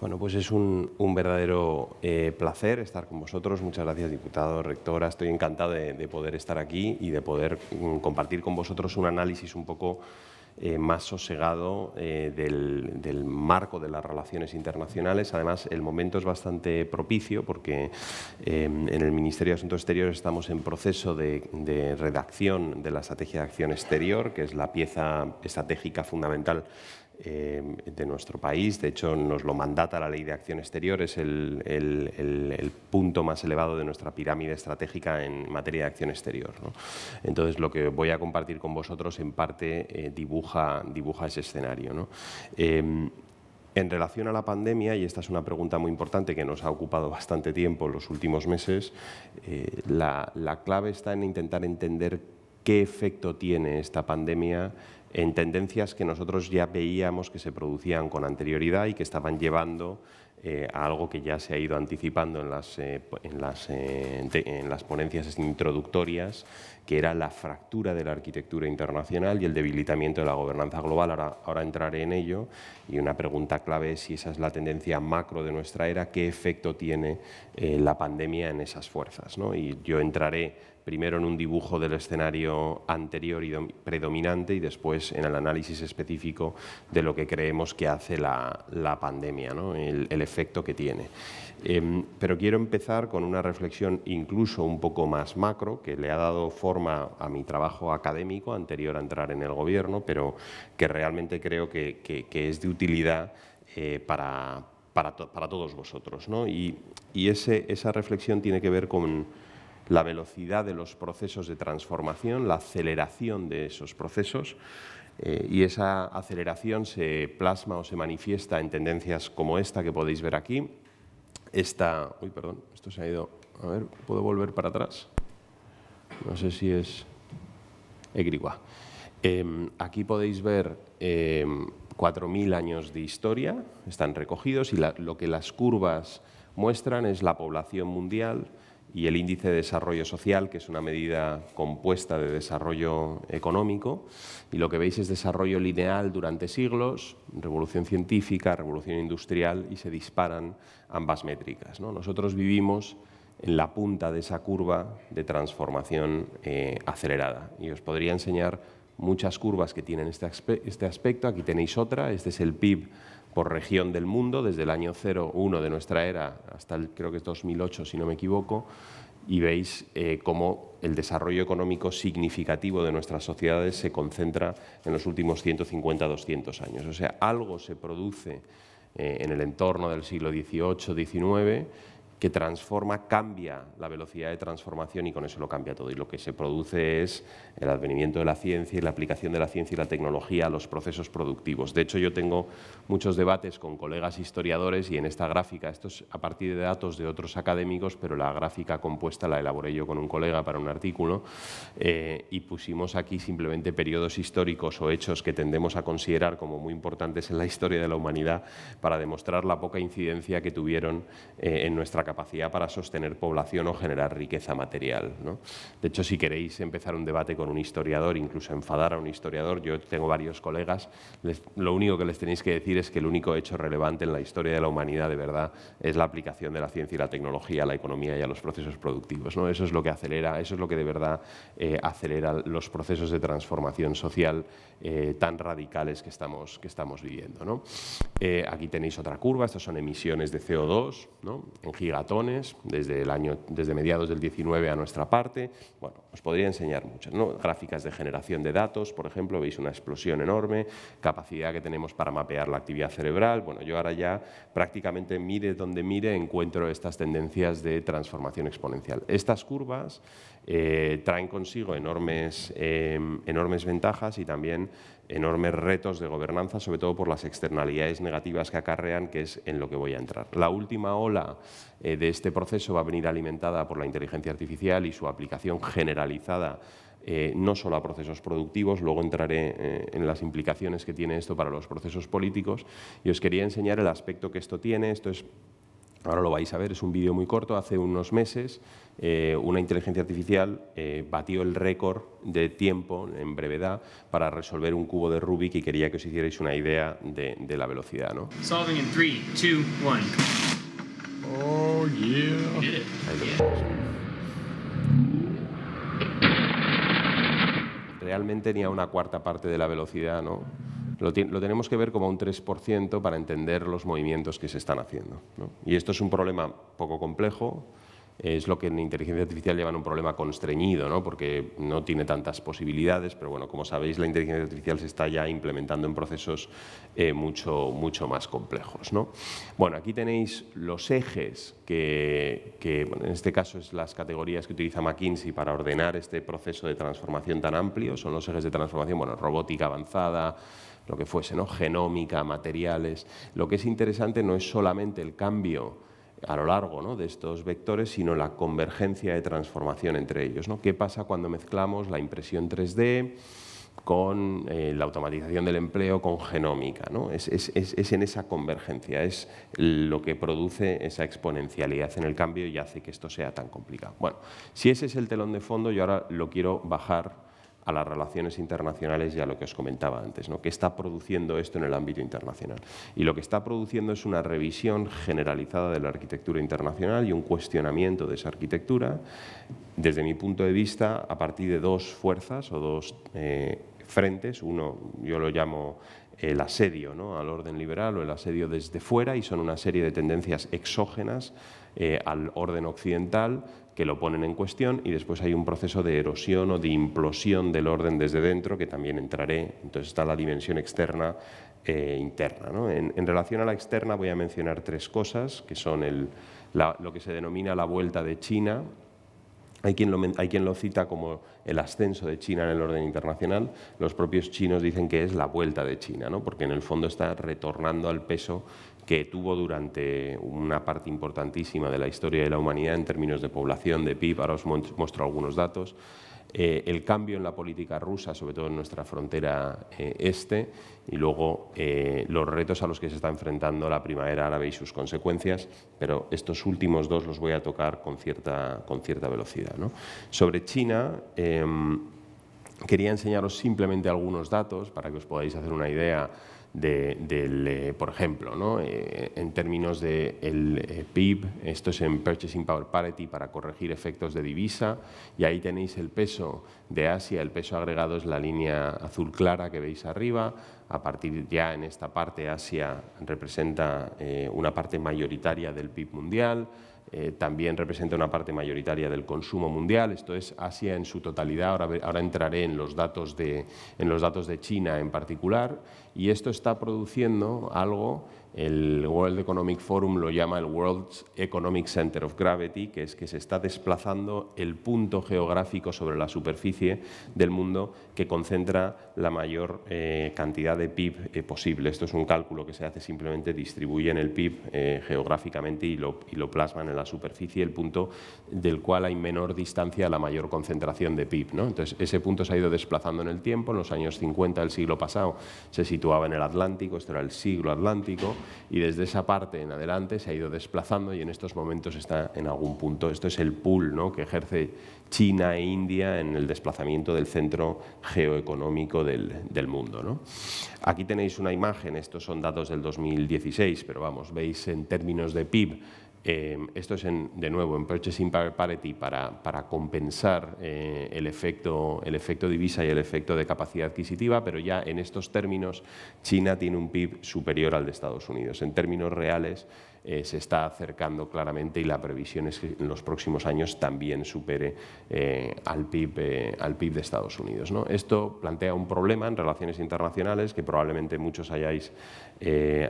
Bueno, pues es un, verdadero eh, placer estar con vosotros. Muchas gracias, diputado, rectora. Estoy encantado de, poder estar aquí y de poder mm, compartir con vosotros un análisis un poco eh, más sosegado eh, del, marco de las relaciones internacionales. Además, el momento es bastante propicio porque em, en el Ministerio de Asuntos Exteriores estamos en proceso de, de redacción de la Estrategia de Acción Exterior, que es la pieza estratégica fundamental eh, de nuestro país. De hecho, nos lo mandata la Ley de Acción Exterior, es el, punto más elevado de nuestra pirámide estratégica en materia de acción exterior. Entonces, lo que voy a compartir con vosotros en parte eh, dibuja, dibuja ese escenario. Eh, en relación a la pandemia, y esta es una pregunta muy importante que nos ha ocupado bastante tiempo en los últimos meses, la, la clave está en intentar entender qué efecto tiene esta pandemia en tendencias que nosotros ya veíamos que se producían con anterioridad y que estaban llevando eh, a algo que ya se ha ido anticipando en las, eh, las, eh, en las ponencias introductorias, que era la fractura de la arquitectura internacional y el debilitamiento de la gobernanza global. Ahora, entraré en ello y una pregunta clave es si esa es la tendencia macro de nuestra era, qué efecto tiene la pandemia en esas fuerzas. Y yo entraré primero en un dibujo del escenario anterior y predominante y después en el análisis específico de lo que creemos que hace la, pandemia, ¿no? el, efecto que tiene. Em, pero quiero empezar con una reflexión incluso un poco más macro, que le ha dado forma a mi trabajo académico anterior a entrar en el gobierno, pero que realmente creo que, es de utilidad eh, para, todos vosotros. Y, y ese, esa reflexión tiene que ver con la velocidad de los procesos de transformación, la aceleración de esos procesos. Eh, y esa aceleración se plasma o se manifiesta en tendencias como esta que podéis ver aquí. Esta, uy, perdón, esto se ha ido. A ver, ¿puedo volver para atrás? No sé si es Egrigua. Em, aquí podéis ver 4.000 em, años de historia, están recogidos y lo que las curvas muestran es la población mundial, y el índice de desarrollo social, que es una medida compuesta de desarrollo económico. Y lo que veis es desarrollo lineal durante siglos, revolución científica, revolución industrial, y se disparan ambas métricas. ¿no? Nosotros vivimos en la punta de esa curva de transformación eh, acelerada. Y os podría enseñar muchas curvas que tienen este, este aspecto. Aquí tenéis otra, este es el PIB por región del mundo, desde el año 01 de nuestra era hasta el, creo que es 2008, si no me equivoco, y veis eh, cómo el desarrollo económico significativo de nuestras sociedades se concentra en los últimos 150-200 años. O sea, algo se produce eh, en el entorno del siglo XVIII, XIX, que transforma, cambia la velocidad de transformación y con eso lo cambia todo. Y lo que se produce es el advenimiento de la ciencia y la aplicación de la ciencia y la tecnología a los procesos productivos. De hecho, yo tengo muchos debates con colegas historiadores y en esta gráfica, esto es a partir de datos de otros académicos, pero la gráfica compuesta la elaboré yo con un colega para un artículo eh, y pusimos aquí simplemente periodos históricos o hechos que tendemos a considerar como muy importantes en la historia de la humanidad para demostrar la poca incidencia que tuvieron eh, en nuestra capacidad para sostener población o generar riqueza material. De hecho, si queréis empezar un debate con un historiador, incluso enfadar a un historiador, yo tengo varios colegas, lo único que les tenéis que decir es que el único hecho relevante en la historia de la humanidad, de verdad, es la aplicación de la ciencia y la tecnología a la economía y a los procesos productivos. ¿no? Eso es lo que acelera, eso es lo que de verdad eh, acelera los procesos de transformación social eh, tan radicales que estamos, que estamos viviendo. Eh, aquí tenéis otra curva, estas son emisiones de CO2 en gigas desde, el año, desde mediados del 19 a nuestra parte. Bueno, os podría enseñar muchas. Gráficas de generación de datos, por ejemplo, veis una explosión enorme, capacidad que tenemos para mapear la actividad cerebral. Bueno, yo ahora ya prácticamente mire donde mire encuentro estas tendencias de transformación exponencial. Estas curvas eh, traen consigo enormes, eh, enormes ventajas y también enormes retos de gobernanza, sobre todo por las externalidades negativas que acarrean, que es en lo que voy a entrar. La última ola eh, de este proceso va a venir alimentada por la inteligencia artificial y su aplicación generalizada eh, no solo a procesos productivos, luego entraré eh, en las implicaciones que tiene esto para los procesos políticos y os quería enseñar el aspecto que esto tiene. Esto es ahora lo vais a ver, es un vídeo muy corto, hace unos meses eh, una inteligencia artificial eh, batió el récord de tiempo en brevedad para resolver un cubo de Rubik y quería que os hicierais una idea de, la velocidad. ¿no? Oh, yeah. Realmente tenía una cuarta parte de la velocidad, ¿no? lo, tenemos que ver como un 3% para entender los movimientos que se están haciendo. Y esto es un problema poco complejo, es lo que en inteligencia artificial llevan un problema constreñido, porque no tiene tantas posibilidades, pero bueno, como sabéis, la inteligencia artificial se está ya implementando en procesos eh, mucho, mucho más complejos. Bueno, aquí tenéis los ejes que, en este caso es las categorías que utiliza McKinsey para ordenar este proceso de transformación tan amplio, son los ejes de transformación, bueno, robótica avanzada, lo que fuese, ¿no? genómica, materiales. Lo que es interesante no es solamente el cambio a lo largo ¿no? de estos vectores, sino la convergencia de transformación entre ellos. ¿no? ¿Qué pasa cuando mezclamos la impresión 3D con eh, la automatización del empleo, con genómica? ¿no? es, en esa convergencia, es lo que produce esa exponencialidad en el cambio y hace que esto sea tan complicado. Bueno, si ese es el telón de fondo, yo ahora lo quiero bajar a las relaciones internacionales y a lo que os comentaba antes, ¿no? que está produciendo esto en el ámbito internacional. Y lo que está produciendo es una revisión generalizada de la arquitectura internacional y un cuestionamiento de esa arquitectura, desde mi punto de vista, a partir de dos fuerzas o dos eh, frentes. Uno, yo lo llamo eh, el asedio ¿no? al orden liberal o el asedio desde fuera y son una serie de tendencias exógenas eh, al orden occidental que lo ponen en cuestión y después hay un proceso de erosión o de implosión del orden desde dentro, que también entraré. Entonces está la dimensión externa e interna. En, relación a la externa voy a mencionar tres cosas, que son lo que se denomina la vuelta de China. Hay quien, lo, hay quien lo cita como el ascenso de China en el orden internacional. Los propios chinos dicen que es la vuelta de China, porque en el fondo está retornando al peso que tuvo durante una parte importantísima de la historia de la humanidad en términos de población, de PIB, ahora os muestro algunos datos, eh, el cambio en la política rusa, sobre todo en nuestra frontera eh, este, y luego eh, los retos a los que se está enfrentando la primavera árabe y sus consecuencias, pero estos últimos dos los voy a tocar con cierta, con cierta velocidad. Sobre China, em, quería enseñaros simplemente algunos datos para que os podáis hacer una idea del, eh, por ejemplo, ¿no? Eh, en términos del de el eh, PIB, esto es en Purchasing Power Parity para corregir efectos de divisa, y ahí tenéis el peso de Asia, el peso agregado es la línea azul clara que veis arriba, a partir ya en esta parte Asia representa una parte mayoritaria del PIB mundial, eh, también representa una parte mayoritaria del consumo mundial, esto es Asia en su totalidad, ahora, ahora entraré en los, datos de, en los datos de China en particular, y esto está produciendo algo el World Economic Forum lo llama el World Economic Center of Gravity, que es que se está desplazando el punto geográfico sobre la superficie del mundo que concentra la mayor eh, cantidad de PIB eh, posible. Esto es un cálculo que se hace simplemente, distribuyen el PIB eh, geográficamente y lo, plasman en la superficie, el punto del cual hay menor distancia a la mayor concentración de PIB. Entonces, ese punto se ha ido desplazando en el tiempo. En los años 50 del siglo pasado se situaba en el Atlántico, esto era el siglo Atlántico y desde esa parte en adelante se ha ido desplazando y en estos momentos está en algún punto. Esto es el pool que ejerce China e India en el desplazamiento del centro geoeconómico del, mundo. Aquí tenéis una imagen, estos son datos del 2016, pero vamos, veis en términos de PIB Em, esto es de nuevo en Purchasing Power Parity para, compensar eh, el, efecto, el efecto divisa y el efecto de capacidad adquisitiva, pero ya en estos términos China tiene un PIB superior al de Estados Unidos. En términos reales, eh, se está acercando claramente y la previsión es que en los próximos años también supere eh, al, PIB, eh, al PIB de Estados Unidos. ¿no? Esto plantea un problema en relaciones internacionales que probablemente muchos hayáis,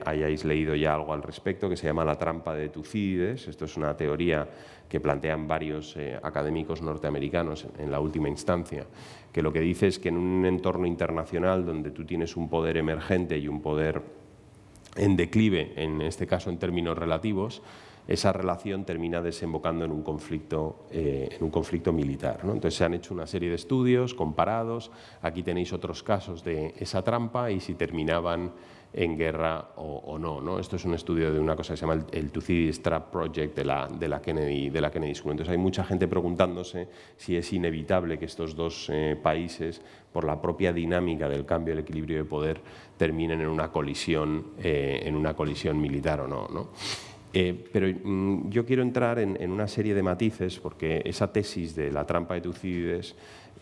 hayáis leído ya algo al respecto, que se llama la trampa de Tucídides. Esto es una teoría que plantean varios académicos norteamericanos en la última instancia, que lo que dice es que en un entorno internacional donde tú tienes un poder emergente y un poder en declive, en este caso en términos relativos, esa relación termina desembocando en un conflicto, eh, en un conflicto militar. Entonces se han hecho una serie de estudios comparados, aquí tenéis otros casos de esa trampa y si terminaban en guerra o, no, Esto es un estudio de una cosa que se llama el, el Thucydides Trap Project de la, de la, Kennedy, de la Kennedy School. Entonces hay mucha gente preguntándose si es inevitable que estos dos eh, países, por la propia dinámica del cambio del equilibrio de poder, terminen en una colisión, eh, en una colisión militar o no. Eh, pero mm, yo quiero entrar en, una serie de matices porque esa tesis de la trampa de Tucídides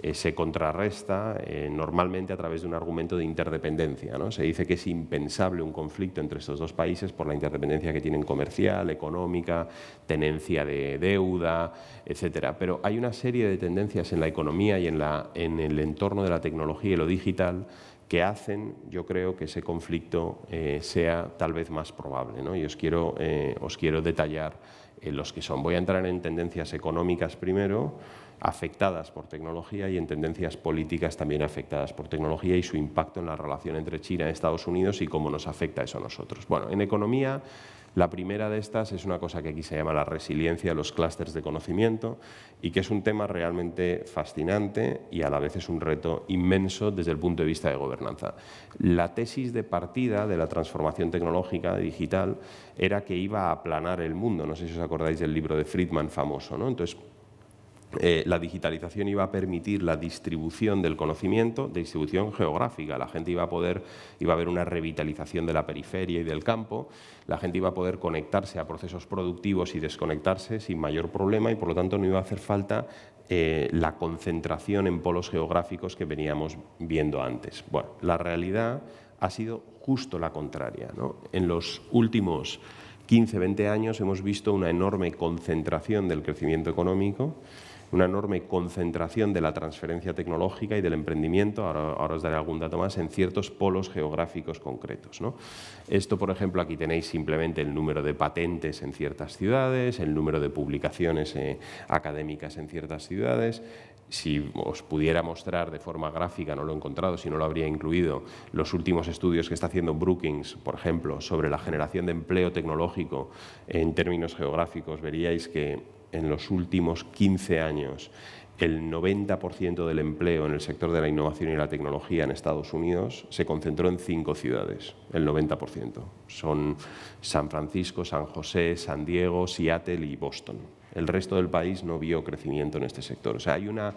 eh, se contrarresta normalmente a través de un argumento de interdependencia. Se dice que es impensable un conflicto entre estos dos países por la interdependencia que tienen comercial, económica, tenencia de deuda, etc. Pero hay una serie de tendencias en la economía y en el entorno de la tecnología y lo digital que hacen, yo creo, que ese conflicto eh, sea tal vez más probable. ¿no? Y os quiero, eh, os quiero detallar eh, los que son. Voy a entrar en tendencias económicas primero, afectadas por tecnología, y en tendencias políticas también afectadas por tecnología y su impacto en la relación entre China y Estados Unidos y cómo nos afecta eso a nosotros. Bueno, en economía la primera de estas es una cosa que aquí se llama la resiliencia de los clústeres de conocimiento y que es un tema realmente fascinante y a la vez es un reto inmenso desde el punto de vista de gobernanza. La tesis de partida de la transformación tecnológica digital era que iba a aplanar el mundo. No sé si os acordáis del libro de Friedman famoso. ¿no? Eh, la digitalización iba a permitir la distribución del conocimiento, distribución geográfica. La gente iba a poder, iba a haber una revitalización de la periferia y del campo, la gente iba a poder conectarse a procesos productivos y desconectarse sin mayor problema y por lo tanto no iba a hacer falta eh, la concentración en polos geográficos que veníamos viendo antes. Bueno, la realidad ha sido justo la contraria. En los últimos 15, 20 años hemos visto una enorme concentración del crecimiento económico una enorme concentración de la transferencia tecnológica y del emprendimiento, ahora, os daré algún dato más, en ciertos polos geográficos concretos. Esto, por ejemplo, aquí tenéis simplemente el número de patentes en ciertas ciudades, el número de publicaciones eh, académicas en ciertas ciudades, si os pudiera mostrar de forma gráfica, no lo he encontrado, si no lo habría incluido, los últimos estudios que está haciendo Brookings, por ejemplo, sobre la generación de empleo tecnológico en términos geográficos, veríais que en los últimos 15 años el 90% del empleo en el sector de la innovación y la tecnología en Estados Unidos se concentró en cinco ciudades, el 90%. Son San Francisco, San José, San Diego, Seattle y Boston. El resto del país no vio crecimiento en este sector. O sea, hay una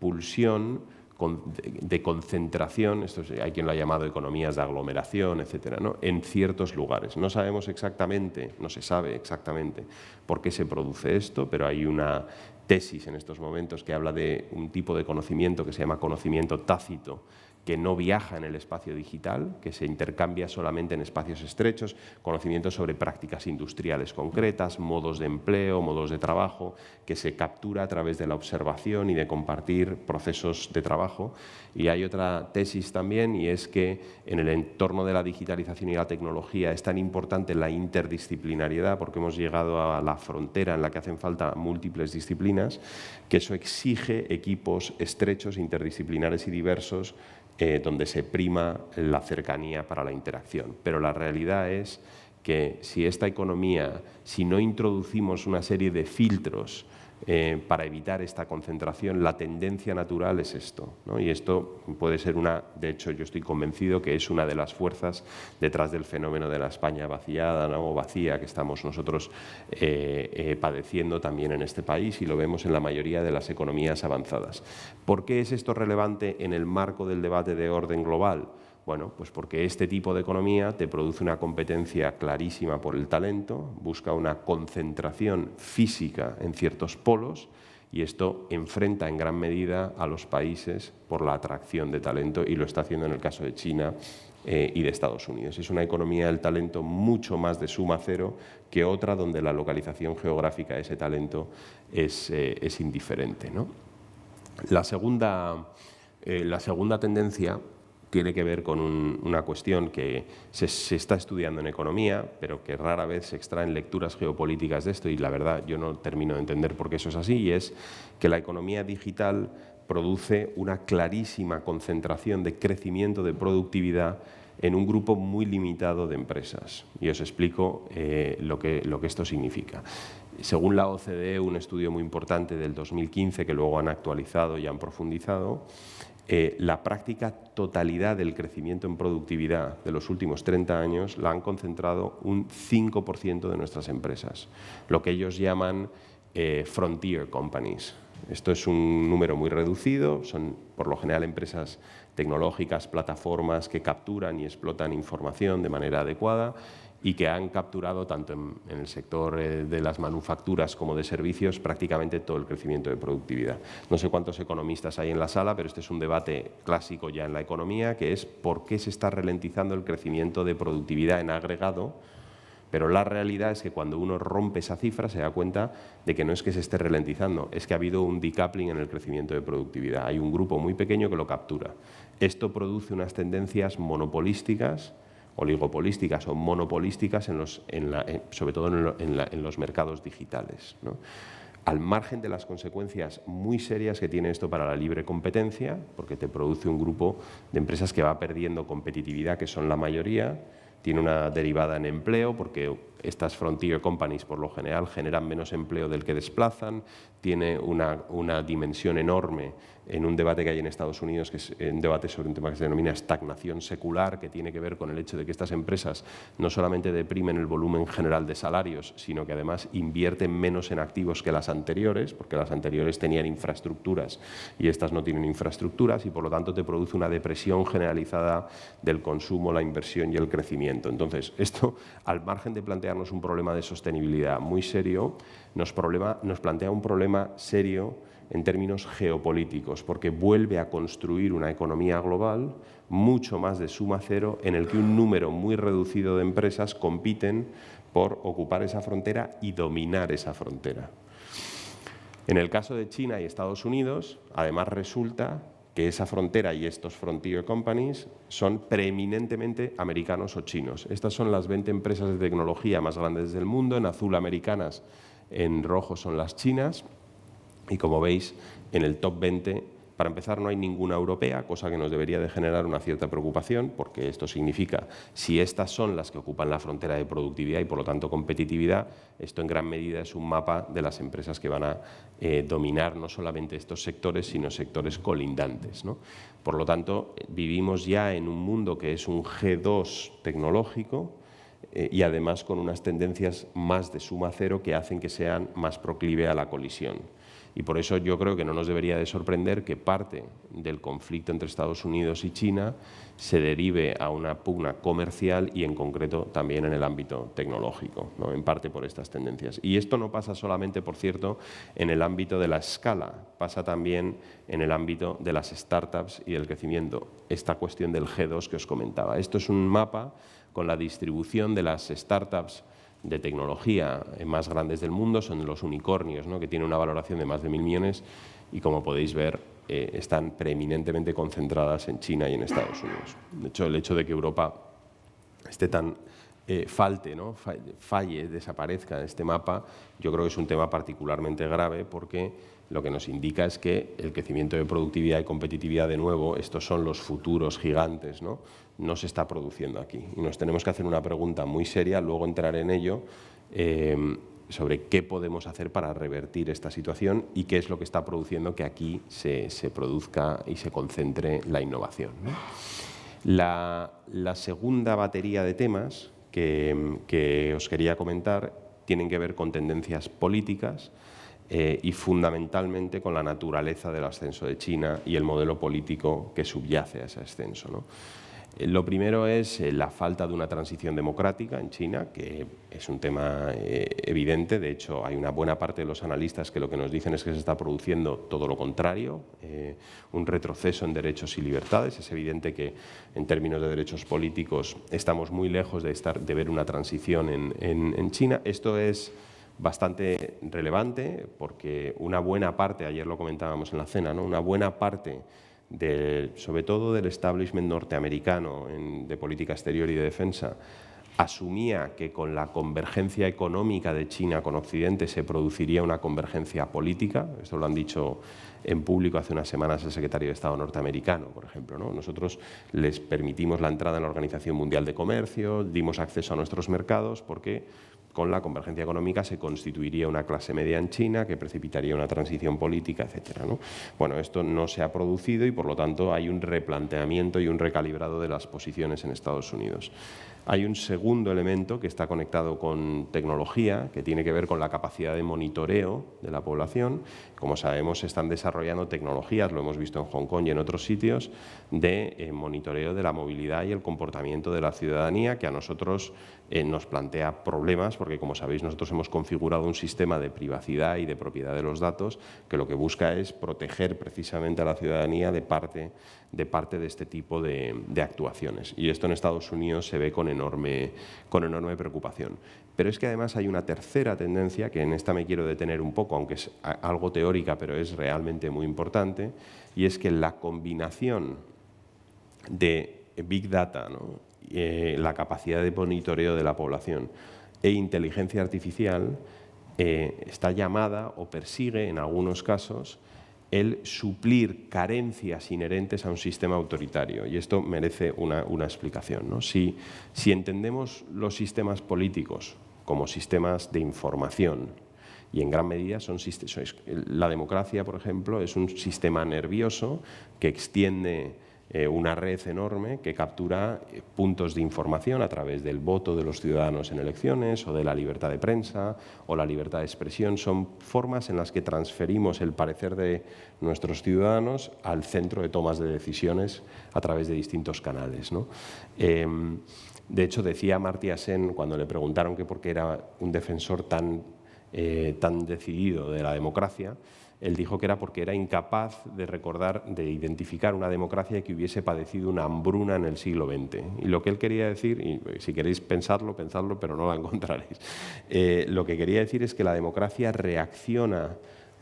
pulsión de concentración, esto hay quien lo ha llamado economías de aglomeración, etcétera, ¿no? en ciertos lugares. No sabemos exactamente, no se sabe exactamente por qué se produce esto, pero hay una tesis en estos momentos que habla de un tipo de conocimiento que se llama conocimiento tácito, que no viaja en el espacio digital, que se intercambia solamente en espacios estrechos, conocimientos sobre prácticas industriales concretas, modos de empleo, modos de trabajo, que se captura a través de la observación y de compartir procesos de trabajo. Y hay otra tesis también, y es que en el entorno de la digitalización y la tecnología es tan importante la interdisciplinariedad, porque hemos llegado a la frontera en la que hacen falta múltiples disciplinas, que eso exige equipos estrechos, interdisciplinares y diversos, eh, donde se prima la cercanía para la interacción. Pero la realidad es que si esta economía, si no introducimos una serie de filtros eh, para evitar esta concentración, la tendencia natural es esto. Y esto puede ser una, de hecho yo estoy convencido que es una de las fuerzas detrás del fenómeno de la España vaciada o vacía que estamos nosotros eh, eh, padeciendo también en este país y lo vemos en la mayoría de las economías avanzadas. ¿Por qué es esto relevante en el marco del debate de orden global? Bueno, pues porque este tipo de economía te produce una competencia clarísima por el talento, busca una concentración física en ciertos polos y esto enfrenta en gran medida a los países por la atracción de talento y lo está haciendo en el caso de China eh, y de Estados Unidos. Es una economía del talento mucho más de suma cero que otra donde la localización geográfica de ese talento es, eh, indiferente. La, segunda, eh, la segunda tendencia tiene que ver con una cuestión que se, está estudiando en economía, pero que rara vez se extraen lecturas geopolíticas de esto y la verdad yo no termino de entender por qué eso es así, y es que la economía digital produce una clarísima concentración de crecimiento de productividad en un grupo muy limitado de empresas. Y os explico eh, lo que esto significa. Según la OCDE, un estudio muy importante del 2015 que luego han actualizado y han profundizado, eh, la práctica totalidad del crecimiento en productividad de los últimos 30 años la han concentrado un 5% de nuestras empresas, lo que ellos llaman eh, frontier companies. Esto es un número muy reducido, son por lo general empresas tecnológicas, plataformas que capturan y explotan información de manera adecuada y que han capturado tanto en, el sector eh, de las manufacturas como de servicios prácticamente todo el crecimiento de productividad. No sé cuántos economistas hay en la sala, pero este es un debate clásico ya en la economía, que es por qué se está ralentizando el crecimiento de productividad en agregado, pero la realidad es que cuando uno rompe esa cifra se da cuenta de que no es que se esté ralentizando, es que ha habido un decoupling en el crecimiento de productividad. Hay un grupo muy pequeño que lo captura. Esto produce unas tendencias monopolísticas oligopolísticas o monopolísticas, en los, en la, sobre todo en, los mercados digitales. Al margen de las consecuencias muy serias que tiene esto para la libre competencia, porque te produce un grupo de empresas que va perdiendo competitividad, que son la mayoría, tiene una derivada en empleo, porque estas frontier companies, por lo general, generan menos empleo del que desplazan, tiene una, una dimensión enorme en un debate que hay en Estados Unidos, que es un debate sobre un tema que se denomina estagnación secular, que tiene que ver con el hecho de que estas empresas no solamente deprimen el volumen general de salarios, sino que además invierten menos en activos que las anteriores, porque las anteriores tenían infraestructuras y estas no tienen infraestructuras y por lo tanto te produce una depresión generalizada del consumo, la inversión y el crecimiento. Entonces, esto al margen de plantear un problema de sostenibilidad muy serio, nos, nos plantea un problema serio en términos geopolíticos, porque vuelve a construir una economía global mucho más de suma cero, en el que un número muy reducido de empresas compiten por ocupar esa frontera y dominar esa frontera. En el caso de China y Estados Unidos, además resulta que esa frontera y estos frontier companies son preeminentemente americanos o chinos. Estas son las 20 empresas de tecnología más grandes del mundo, en azul americanas, en rojo son las chinas y como veis en el top 20 para empezar, no hay ninguna europea, cosa que nos debería de generar una cierta preocupación, porque esto significa, si estas son las que ocupan la frontera de productividad y, por lo tanto, competitividad, esto en gran medida es un mapa de las empresas que van a eh, dominar no solamente estos sectores, sino sectores colindantes. Por lo tanto, vivimos ya en un mundo que es un G2 tecnológico, eh, y además con unas tendencias más de suma cero que hacen que sean más proclive a la colisión. Y por eso yo creo que no nos debería de sorprender que parte del conflicto entre Estados Unidos y China se derive a una pugna comercial y en concreto también en el ámbito tecnológico, ¿no? en parte por estas tendencias. Y esto no pasa solamente, por cierto, en el ámbito de la escala, pasa también en el ámbito de las startups y del crecimiento. Esta cuestión del G2 que os comentaba. Esto es un mapa con la distribución de las startups de tecnología más grandes del mundo son los unicornios, que tienen una valoración de más de mil millones y, como podéis ver, eh, están preeminentemente concentradas en China y en Estados Unidos. De hecho, el hecho de que Europa esté tan eh, falte, ¿no? falle, desaparezca de este mapa, yo creo que es un tema particularmente grave porque lo que nos indica es que el crecimiento de productividad y competitividad, de nuevo, estos son los futuros gigantes, ¿no? no se está produciendo aquí. Y nos tenemos que hacer una pregunta muy seria, luego entrar en ello, em, sobre qué podemos hacer para revertir esta situación y qué es lo que está produciendo que aquí se, produzca y se concentre la innovación. La, segunda batería de temas que, os quería comentar tienen que ver con tendencias políticas eh, y fundamentalmente con la naturaleza del ascenso de China y el modelo político que subyace a ese ascenso. Eh, lo primero es eh, la falta de una transición democrática en China, que es un tema eh, evidente. De hecho, hay una buena parte de los analistas que lo que nos dicen es que se está produciendo todo lo contrario, un retroceso en derechos y libertades. Es evidente que en términos de derechos políticos estamos muy lejos de, estar, de ver una transición en, en China. Esto es bastante relevante porque una buena parte, ayer lo comentábamos en la cena, ¿no? una buena parte sobre todo del establishment norteamericano de política exterior y de defensa, asumía que con la convergencia económica de China con Occidente se produciría una convergencia política. Esto lo han dicho en público hace unas semanas el secretario de Estado norteamericano, por ejemplo. ¿no? Nosotros les permitimos la entrada en la Organización Mundial de Comercio, dimos acceso a nuestros mercados porque con la convergencia económica se constituiría una clase media en China que precipitaría una transición política, etc. ¿no? Bueno, esto no se ha producido y, por lo tanto, hay un replanteamiento y un recalibrado de las posiciones en Estados Unidos hay un segundo elemento que está conectado con tecnología, que tiene que ver con la capacidad de monitoreo de la población. Como sabemos, se están desarrollando tecnologías, lo hemos visto en Hong Kong y en otros sitios, de eh, monitoreo de la movilidad y el comportamiento de la ciudadanía, que a nosotros eh, nos plantea problemas, porque como sabéis, nosotros hemos configurado un sistema de privacidad y de propiedad de los datos que lo que busca es proteger precisamente a la ciudadanía de parte de parte de este tipo de, actuaciones. Y esto en Estados Unidos se ve con enorme, preocupación. Pero es que además hay una tercera tendencia, que en esta me quiero detener un poco, aunque es algo teórica, pero es realmente muy importante, y es que la combinación de Big Data, eh, la capacidad de monitoreo de la población e inteligencia artificial eh, está llamada o persigue en algunos casos el suplir carencias inherentes a un sistema autoritario. Y esto merece una, explicación. Si, entendemos los sistemas políticos como sistemas de información, y en gran medida son sistemas... la democracia, por ejemplo, es un sistema nervioso que extiende eh, una red enorme que captura eh, puntos de información a través del voto de los ciudadanos en elecciones o de la libertad de prensa o la libertad de expresión. Son formas en las que transferimos el parecer de nuestros ciudadanos al centro de tomas de decisiones a través de distintos canales. Em, de hecho, decía Martí Asen cuando le preguntaron que por qué era un defensor tan eh, decidido de la democracia, él dijo que era porque era incapaz de recordar, de identificar una democracia que hubiese padecido una hambruna en el siglo XX. Y lo que él quería decir, y eh, si queréis pensarlo, pensadlo, pero no la encontraréis, eh, lo que quería decir es que la democracia reacciona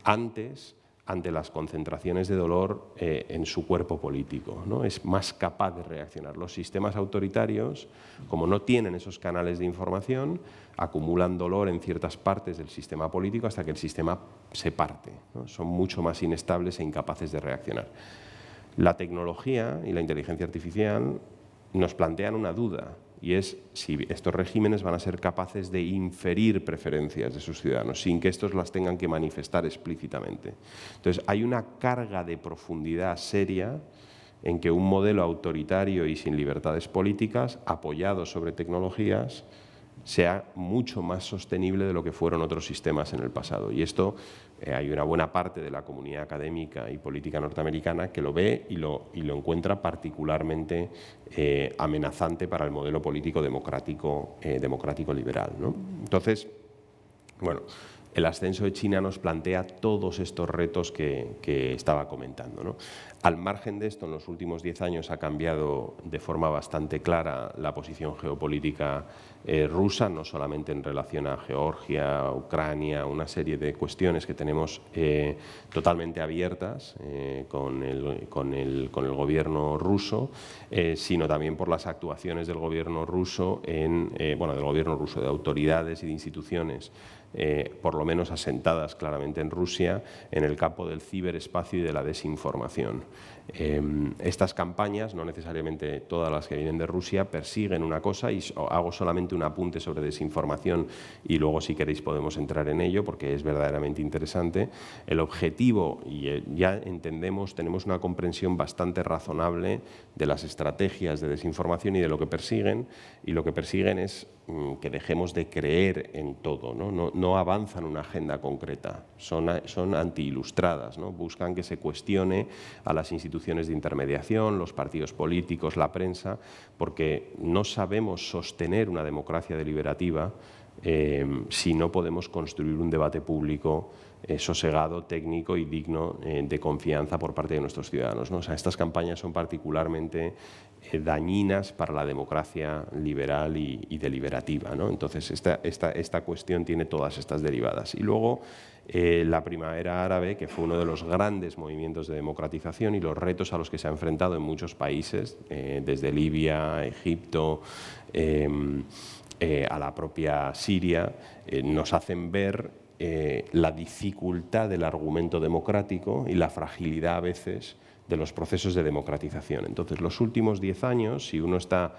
antes ante las concentraciones de dolor eh, en su cuerpo político. ¿no? Es más capaz de reaccionar. Los sistemas autoritarios, como no tienen esos canales de información, acumulan dolor en ciertas partes del sistema político hasta que el sistema se parte. Son mucho más inestables e incapaces de reaccionar. La tecnología y la inteligencia artificial nos plantean una duda y es si estos regímenes van a ser capaces de inferir preferencias de sus ciudadanos sin que estos las tengan que manifestar explícitamente. Entonces, hay una carga de profundidad seria en que un modelo autoritario y sin libertades políticas, apoyado sobre tecnologías, sea mucho más sostenible de lo que fueron otros sistemas en el pasado. Y esto eh, hay una buena parte de la comunidad académica y política norteamericana que lo ve y lo, encuentra particularmente eh, amenazante para el modelo político democrático, eh, liberal. Entonces, bueno, el ascenso de China nos plantea todos estos retos que, estaba comentando. Al margen de esto, en los últimos diez años ha cambiado de forma bastante clara la posición geopolítica eh, rusa, no solamente en relación a Georgia, Ucrania, una serie de cuestiones que tenemos eh, totalmente abiertas eh, con, el, gobierno ruso, sino también por las actuaciones del gobierno ruso, en, bueno, del gobierno ruso, de autoridades y de instituciones eh, por lo menos asentadas claramente en Rusia, en el campo del ciberespacio y de la desinformación. Em, estas campañas, no necesariamente todas las que vienen de Rusia, persiguen una cosa y hago solamente un apunte sobre desinformación y luego si queréis podemos entrar en ello porque es verdaderamente interesante. El objetivo, y eh, ya entendemos, tenemos una comprensión bastante razonable de las estrategias de desinformación y de lo que persiguen y lo que persiguen es mm, que dejemos de creer en todo, no, no, avanzan una agenda concreta, son, son antiilustradas, buscan que se cuestione a las instituciones de intermediación, los partidos políticos, la prensa, porque no sabemos sostener una democracia deliberativa eh, si no podemos construir un debate público eh, sosegado, técnico y digno eh, de confianza por parte de nuestros ciudadanos. O estas campañas son particularmente dañinas para la democracia liberal y, deliberativa. Entonces, esta, esta, esta cuestión tiene todas estas derivadas. Y luego, eh, la primavera árabe, que fue uno de los grandes movimientos de democratización y los retos a los que se ha enfrentado en muchos países, eh, desde Libia, Egipto, em, eh, a la propia Siria, nos hacen ver la dificultad del argumento democrático y la fragilidad a veces de los procesos de democratización. Entonces, los últimos 10 años, si uno está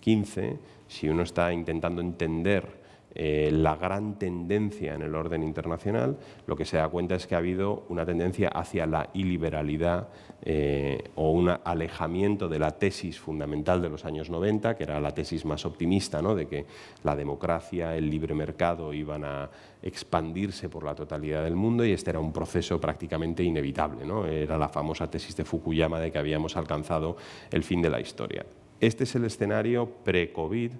15, si uno está intentando entender eh, la gran tendencia en el orden internacional, lo que se da cuenta es que ha habido una tendencia hacia la iliberalidad eh, o un alejamiento de la tesis fundamental de los años 90, que era la tesis más optimista, ¿no? de que la democracia, el libre mercado iban a expandirse por la totalidad del mundo y este era un proceso prácticamente inevitable. ¿no? Era la famosa tesis de Fukuyama de que habíamos alcanzado el fin de la historia. Este es el escenario pre-COVID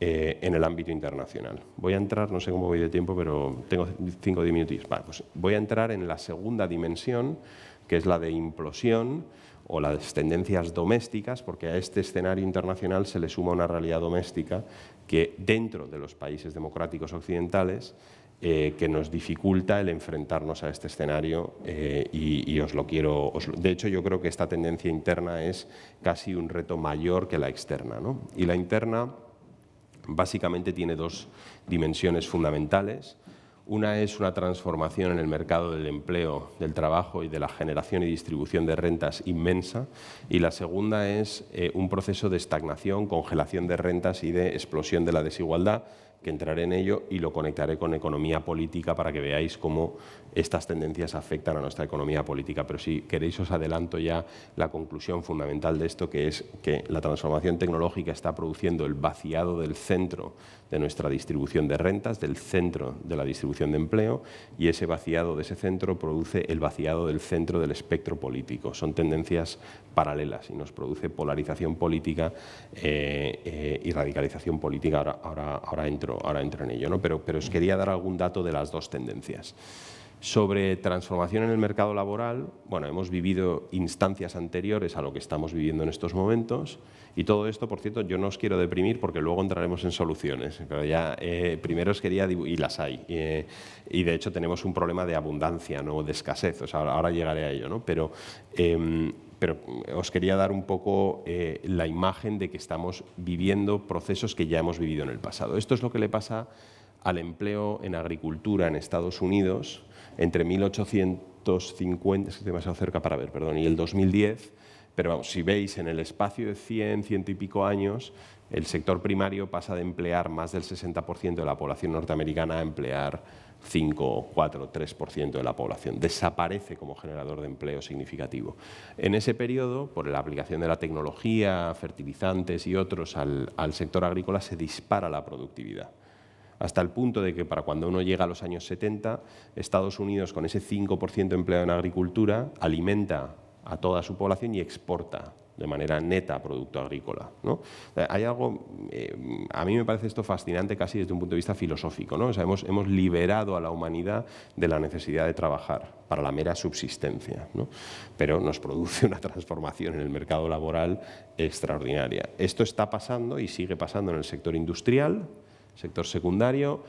eh, en el ámbito internacional. Voy a entrar, no sé cómo voy de tiempo, pero tengo cinco o 10 minutos. voy a entrar en la segunda dimensión, que es la de implosión o las tendencias domésticas, porque a este escenario internacional se le suma una realidad doméstica que dentro de los países democráticos occidentales eh, que nos dificulta el enfrentarnos a este escenario eh, y, os lo quiero... de hecho, yo creo que esta tendencia interna es casi un reto mayor que la externa. ¿no? Y la interna Básicamente tiene dos dimensiones fundamentales. Una es una transformación en el mercado del empleo, del trabajo y de la generación y distribución de rentas inmensa. Y la segunda es eh, un proceso de estagnación, congelación de rentas y de explosión de la desigualdad, que entraré en ello y lo conectaré con economía política para que veáis cómo estas tendencias afectan a nuestra economía política. Pero si queréis os adelanto ya la conclusión fundamental de esto, que es que la transformación tecnológica está produciendo el vaciado del centro de nuestra distribución de rentas, del centro de la distribución de empleo, y ese vaciado de ese centro produce el vaciado del centro del espectro político. Son tendencias paralelas y nos produce polarización política eh, eh, y radicalización política. Ahora, ahora, entro, ahora entro en ello, ¿no? pero, pero os quería dar algún dato de las dos tendencias sobre transformación en el mercado laboral, bueno, hemos vivido instancias anteriores a lo que estamos viviendo en estos momentos y todo esto, por cierto, yo no os quiero deprimir porque luego entraremos en soluciones, pero ya eh, primero os quería, y las hay, eh, y de hecho tenemos un problema de abundancia, no de escasez, o sea, ahora llegaré a ello, ¿no? Pero, em, pero os quería dar un poco eh, la imagen de que estamos viviendo procesos que ya hemos vivido en el pasado. Esto es lo que le pasa al empleo en agricultura en Estados Unidos entre 1850, es demasiado para ver, perdón, y el 2010, pero vamos, si veis en el espacio de 100, ciento y pico años, el sector primario pasa de emplear más del 60% de la población norteamericana a emplear 5, 4, 3% de la población. Desaparece como generador de empleo significativo. En ese periodo, por la aplicación de la tecnología, fertilizantes y otros al sector agrícola, se dispara la productividad hasta el punto de que para cuando uno llega a los años 70, Estados Unidos, con ese 5% empleado en agricultura, alimenta a toda su población y exporta de manera neta producto agrícola. Hay algo, eh, a mí me parece esto fascinante casi desde un punto de vista filosófico. ¿no? hemos, liberado a la humanidad de la necesidad de trabajar para la mera subsistencia, pero nos produce una transformación en el mercado laboral extraordinaria. Esto está pasando y sigue pasando en el sector industrial, sector secundario.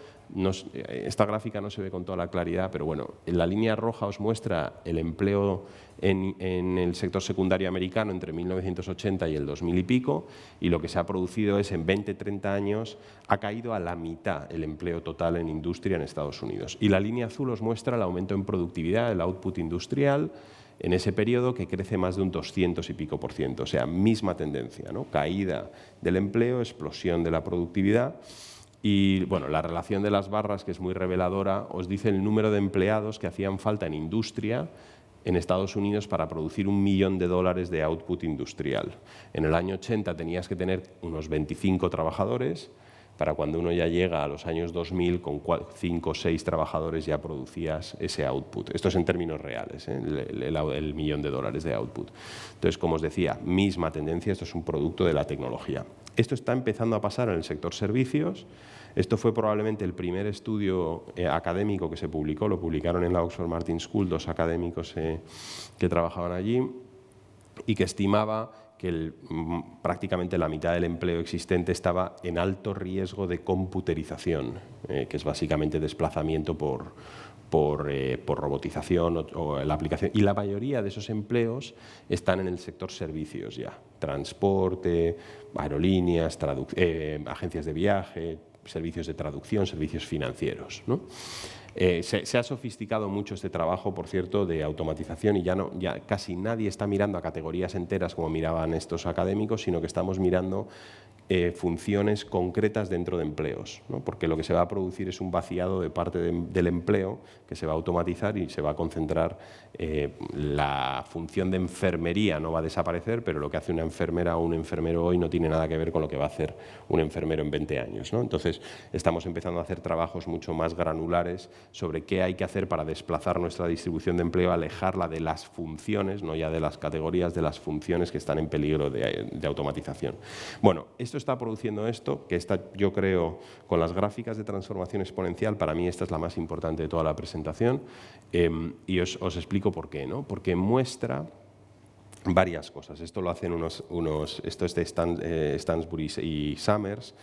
Eh, esta gráfica no se ve con toda la claridad, pero bueno, la línea roja os muestra el empleo en, el sector secundario americano entre 1980 y el 2000 y pico, y lo que se ha producido es en 20-30 años ha caído a la mitad el empleo total en industria en Estados Unidos. Y la línea azul os muestra el aumento en productividad, el output industrial, en ese periodo que crece más de un 200 y pico por ciento, o sea, misma tendencia, ¿no? caída del empleo, explosión de la productividad. Y bueno, la relación de las barras, que es muy reveladora, os dice el número de empleados que hacían falta en industria en Estados Unidos para producir un millón de dólares de output industrial. En el año 80 tenías que tener unos 25 trabajadores, para cuando uno ya llega a los años 2000, con 5 o 6 trabajadores ya producías ese output. Esto es en términos reales, ¿eh? el, el, millón de dólares de output. Entonces, como os decía, misma tendencia, esto es un producto de la tecnología. Esto está empezando a pasar en el sector servicios, esto fue probablemente el primer estudio eh, académico que se publicó, lo publicaron en la Oxford Martin School dos académicos eh, que trabajaban allí y que estimaba que mm, prácticamente la mitad del empleo existente estaba en alto riesgo de computerización, eh, que es básicamente desplazamiento por, robotización o, la aplicación. Y la mayoría de esos empleos están en el sector servicios ya, transporte, aerolíneas, agencias de viaje, servicios de traducción, servicios financieros. Eh, se, ha sofisticado mucho este trabajo, por cierto, de automatización y ya, no, ya casi nadie está mirando a categorías enteras como miraban estos académicos, sino que estamos mirando eh, funciones concretas dentro de empleos, porque lo que se va a producir es un vaciado de parte del empleo que se va a automatizar y se va a concentrar. Eh, la función de enfermería no va a desaparecer, pero lo que hace una enfermera o un enfermero hoy no tiene nada que ver con lo que va a hacer un enfermero en 20 años. Entonces, estamos empezando a hacer trabajos mucho más granulares sobre qué hay que hacer para desplazar nuestra distribución de empleo, alejarla de las funciones, no ya de las categorías, de las funciones que están en peligro de, de automatización. Bueno, esto está produciendo esto, que está, yo creo, con las gráficas de transformación exponencial, para mí esta es la más importante de toda la presentación, em, y os, explico por qué, ¿no? Porque muestra varias cosas. Esto lo hacen unos, unos esto es de eh, Stansbury y Summers,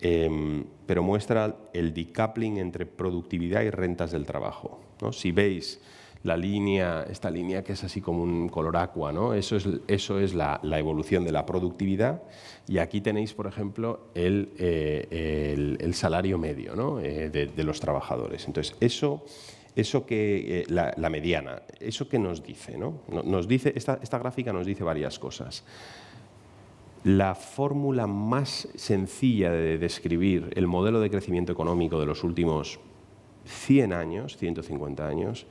em, pero muestra el decoupling entre productividad y rentas del trabajo. Si veis la línea, esta línea que es así como un color aqua, ¿no? Eso es, la, evolución de la productividad y aquí tenéis, por ejemplo, el, eh, salario medio eh, de, los trabajadores. Entonces, eso, eso que, eh, la, mediana, eso que nos dice, ¿no? Nos dice, esta, esta gráfica nos dice varias cosas. La fórmula más sencilla de describir el modelo de crecimiento económico de los últimos 100 años, 150 años,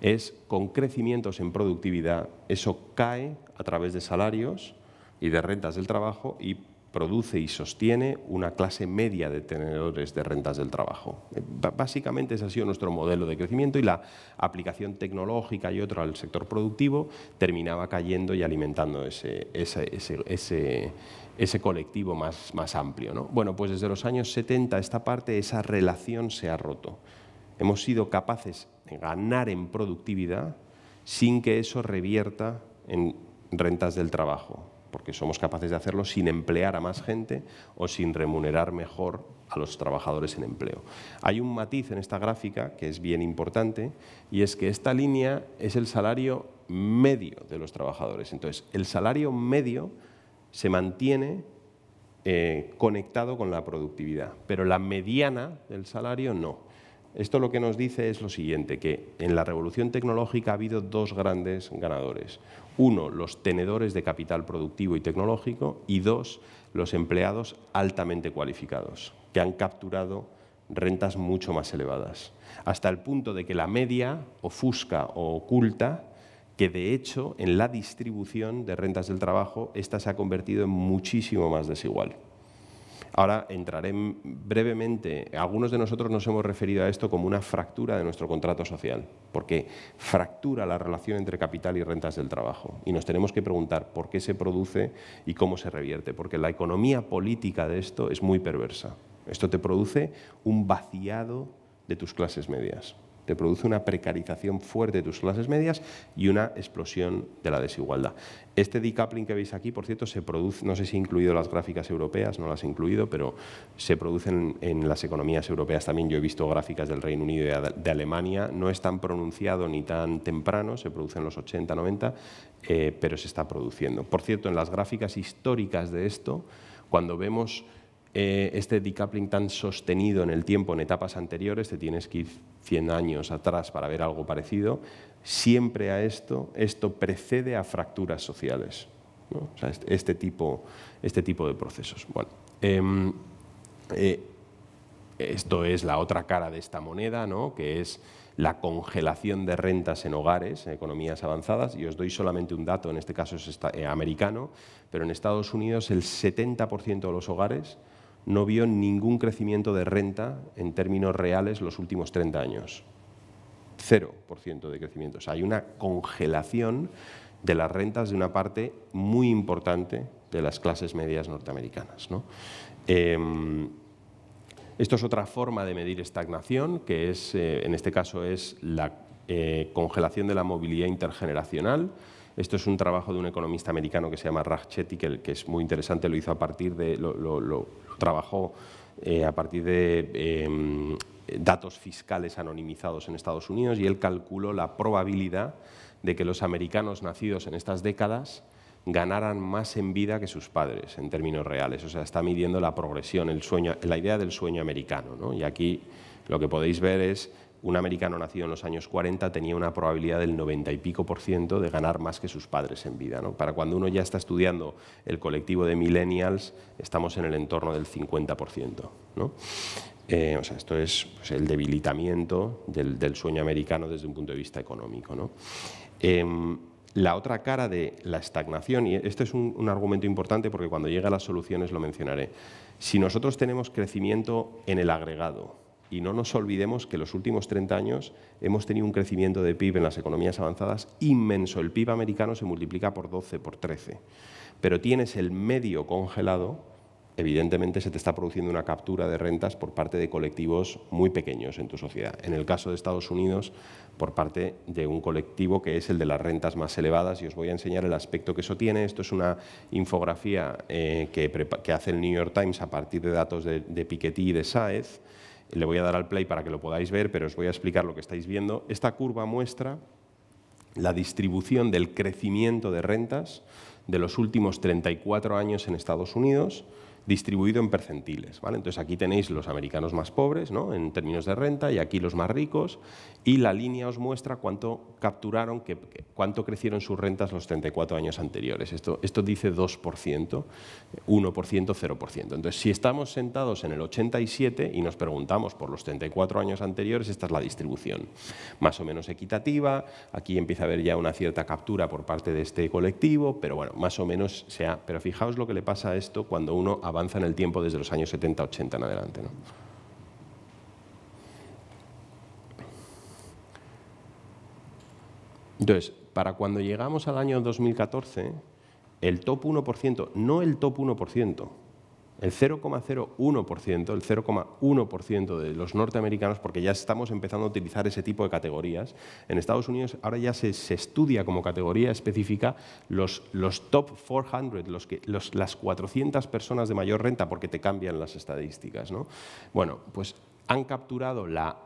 es con crecimientos en productividad, eso cae a través de salarios y de rentas del trabajo y produce y sostiene una clase media de tenedores de rentas del trabajo. Eh, básicamente ese ha sido nuestro modelo de crecimiento y la aplicación tecnológica y otra al sector productivo terminaba cayendo y alimentando ese, ese, ese, colectivo más, más amplio. Bueno, pues desde los años 70 esta parte esa relación se ha roto. Hemos sido capaces ganar en productividad sin que eso revierta en rentas del trabajo, porque somos capaces de hacerlo sin emplear a más gente o sin remunerar mejor a los trabajadores en empleo. Hay un matiz en esta gráfica que es bien importante y es que esta línea es el salario medio de los trabajadores. Entonces, el salario medio se mantiene eh, conectado con la productividad, pero la mediana del salario no. Esto lo que nos dice es lo siguiente, que en la revolución tecnológica ha habido dos grandes ganadores. Uno, los tenedores de capital productivo y tecnológico y dos, los empleados altamente cualificados, que han capturado rentas mucho más elevadas, hasta el punto de que la media ofusca o oculta que de hecho en la distribución de rentas del trabajo esta se ha convertido en muchísimo más desigual. Ahora entraré brevemente. Algunos de nosotros nos hemos referido a esto como una fractura de nuestro contrato social, porque fractura la relación entre capital y rentas del trabajo. Y nos tenemos que preguntar por qué se produce y cómo se revierte, porque la economía política de esto es muy perversa. Esto te produce un vaciado de tus clases medias te produce una precarización fuerte de tus clases medias y una explosión de la desigualdad. Este decoupling que veis aquí, por cierto, se produce, no sé si he incluido las gráficas europeas, no las he incluido, pero se producen en las economías europeas también. Yo he visto gráficas del Reino Unido y de Alemania, no es tan pronunciado ni tan temprano, se produce en los 80, 90, eh, pero se está produciendo. Por cierto, en las gráficas históricas de esto, cuando vemos eh, este decoupling tan sostenido en el tiempo, en etapas anteriores, te tienes que ir 100 años atrás para ver algo parecido, siempre a esto, esto precede a fracturas sociales. este, tipo, este tipo de procesos. Bueno, em, eh, esto es la otra cara de esta moneda, ¿no? que es la congelación de rentas en hogares, en economías avanzadas, y os doy solamente un dato, en este caso es eh, americano, pero en Estados Unidos el 70% de los hogares no vio ningún crecimiento de renta en términos reales los últimos 30 años. 0% de crecimiento. O sea, hay una congelación de las rentas de una parte muy importante de las clases medias norteamericanas. Em, esto es otra forma de medir estagnación, que es, eh, en este caso es la eh, congelación de la movilidad intergeneracional. Esto es un trabajo de un economista americano que se llama Raj Chetty, que, es muy interesante, lo hizo a partir de, lo, trabajó eh, a partir de em, datos fiscales anonimizados en Estados Unidos y él calculó la probabilidad de que los americanos nacidos en estas décadas ganaran más en vida que sus padres en términos reales. O sea, está midiendo la progresión, el sueño, la idea del sueño americano. Y aquí lo que podéis ver es un americano nacido en los años 40 tenía una probabilidad del 90 y pico por ciento de ganar más que sus padres en vida. Para cuando uno ya está estudiando el colectivo de millennials, estamos en el entorno del 50 eh, o sea, esto es pues, el debilitamiento del, sueño americano desde un punto de vista económico. Em, la otra cara de la estagnación, y este es un, un, argumento importante porque cuando llegue a las soluciones lo mencionaré, si nosotros tenemos crecimiento en el agregado, y no nos olvidemos que los últimos 30 años hemos tenido un crecimiento de PIB en las economías avanzadas inmenso. El PIB americano se multiplica por 12, por 13. Pero tienes el medio congelado, evidentemente se te está produciendo una captura de rentas por parte de colectivos muy pequeños en tu sociedad. En el caso de Estados Unidos, por parte de un colectivo que es el de las rentas más elevadas y os voy a enseñar el aspecto que eso tiene. Esto es una infografía eh, que, hace el New York Times a partir de datos de, de Piketty y de Saez le voy a dar al play para que lo podáis ver, pero os voy a explicar lo que estáis viendo. Esta curva muestra la distribución del crecimiento de rentas de los últimos 34 años en Estados Unidos distribuido en percentiles. ¿vale? Entonces aquí tenéis los americanos más pobres ¿no? en términos de renta y aquí los más ricos y la línea os muestra cuánto capturaron, que, cuánto crecieron sus rentas los 34 años anteriores. Esto, esto dice 2%, 1%, 0%. Entonces si estamos sentados en el 87 y nos preguntamos por los 34 años anteriores, esta es la distribución más o menos equitativa. Aquí empieza a haber ya una cierta captura por parte de este colectivo, pero bueno, más o menos sea... Pero fijaos lo que le pasa a esto cuando uno avanza avanza en el tiempo desde los años 70, 80 en adelante. Entonces, para cuando llegamos al año 2014, el top 1%, no el top 1%, el 0,01%, el 0,1% de los norteamericanos, porque ya estamos empezando a utilizar ese tipo de categorías, en Estados Unidos ahora ya se, estudia como categoría específica los, los top 400, los que, las 400 personas de mayor renta, porque te cambian las estadísticas. ¿no? Bueno, pues han capturado la